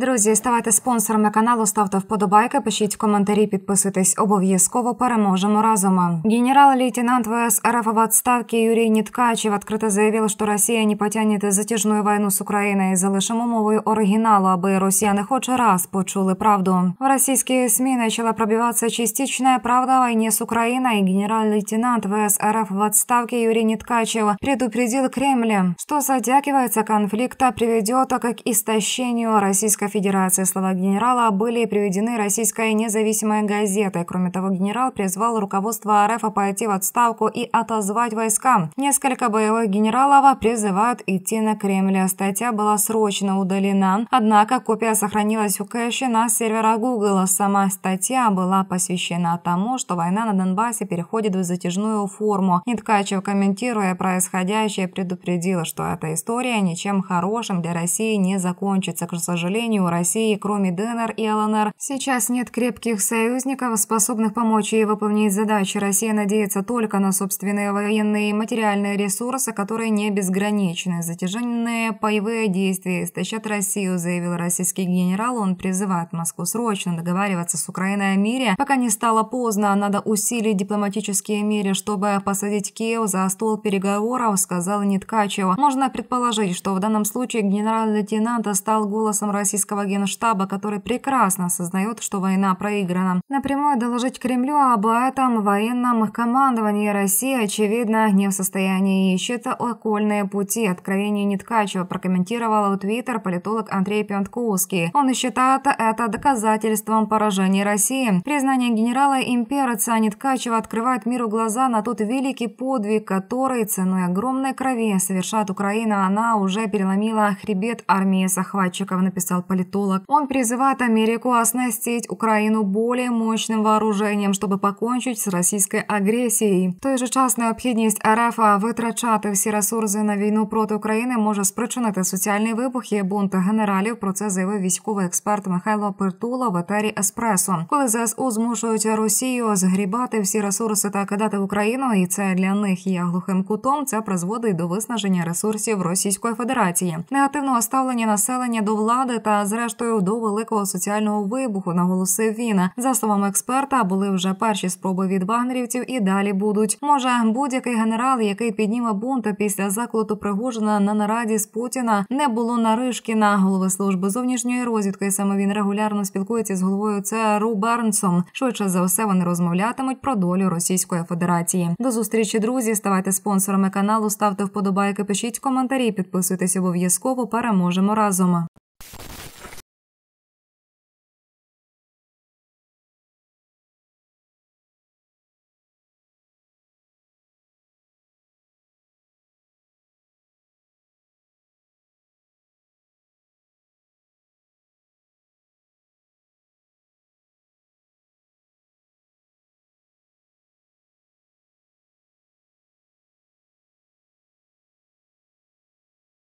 Друзі, ставайте спонсорами каналу, ставте вподобайки, пишіть коментарі, підписуйтесь обов'язково. Переможемо разом. Генерал-лейтенант ВС РФ в отставке Юрий Ниткачев открыто заявил, что Россия не потягнет затяжну війну з Україною. Залишимо мовою оригіналу, аби росіяни хоч раз почули правду. В російські СМІ почала пробиватися частична правда о війні з Україною. Генерал-лейтенант ВС РФ в отставке Юрий Ниткачев предупредил Кремль, що затягивается конфликта приведет к истощению российской Федерации. Слова генерала были приведены российской независимой газетой. Кроме того, генерал призвал руководство РФ пойти в отставку и отозвать войска. Несколько боевых генералов призывают идти на Кремль. Статья была срочно удалена, однако копия сохранилась у кэши на сервера Google. Сама статья была посвящена тому, что война на Донбассе переходит в затяжную форму. И комментируя происходящее, предупредила, что эта история ничем хорошим для России не закончится. К сожалению, у России, кроме ДНР и ЛНР, сейчас нет крепких союзников, способных помочь ей выполнить задачи. Россия надеется только на собственные военные и материальные ресурсы, которые не безграничны. Затяженные боевые действия истощат Россию, заявил российский генерал. Он призывает Москву срочно договариваться с Украиной о мире. Пока не стало поздно, надо усилить дипломатические меры, чтобы посадить Киев за стол переговоров, сказал Ниткачева. Можно предположить, что в данном случае генерал-лейтенант стал голосом российского российского генштаба, который прекрасно осознает, что война проиграна. Напрямую доложить Кремлю об этом военном командовании России, очевидно, не в состоянии ищет окольные пути. Откровение Неткачева прокомментировала в Твиттер политолог Андрей Пионтковский. Он считает это доказательством поражения России. Признание генерала имперца Неткачева открывает миру глаза на тот великий подвиг, который ценой огромной крови совершает Украина. Она уже переломила хребет армии захватчиков, написал политолог. Он призывает Америку оснастить Украину более мощным вооружением, чтобы покончить с российской агресією. Той же час необхідність РФ витрачати всі ресурси на війну проти України може спричинити соціальний вибух і бунт генералів. Про це заявив військовий експерт Михайло Пертула в етері Еспресо. Коли ЗСУ змушують Росію згрібати всі ресурси та кидати в Україну, і це для них є глухим кутом. Це призводить до виснаження ресурсів Російської Федерації, негативного ставлення населення до влади та та зрештою до великого соціального вибуху, наголосив він. За словами експерта, були вже перші спроби від вагнерівців і далі будуть. Може, будь-який генерал, який підніме бунт після заклоту Пригожина на нараді з Путіна, не було на Наришкіна, голови служби зовнішньої розвідки. Саме він регулярно спілкується з головою ЦРУ Бернсом. Швидше за все вони розмовлятимуть про долю Російської Федерації. До зустрічі, друзі, ставайте спонсорами каналу, ставте вподобайки, пишіть коментарі, підписуйтесь обов'язково. Переможемо разом.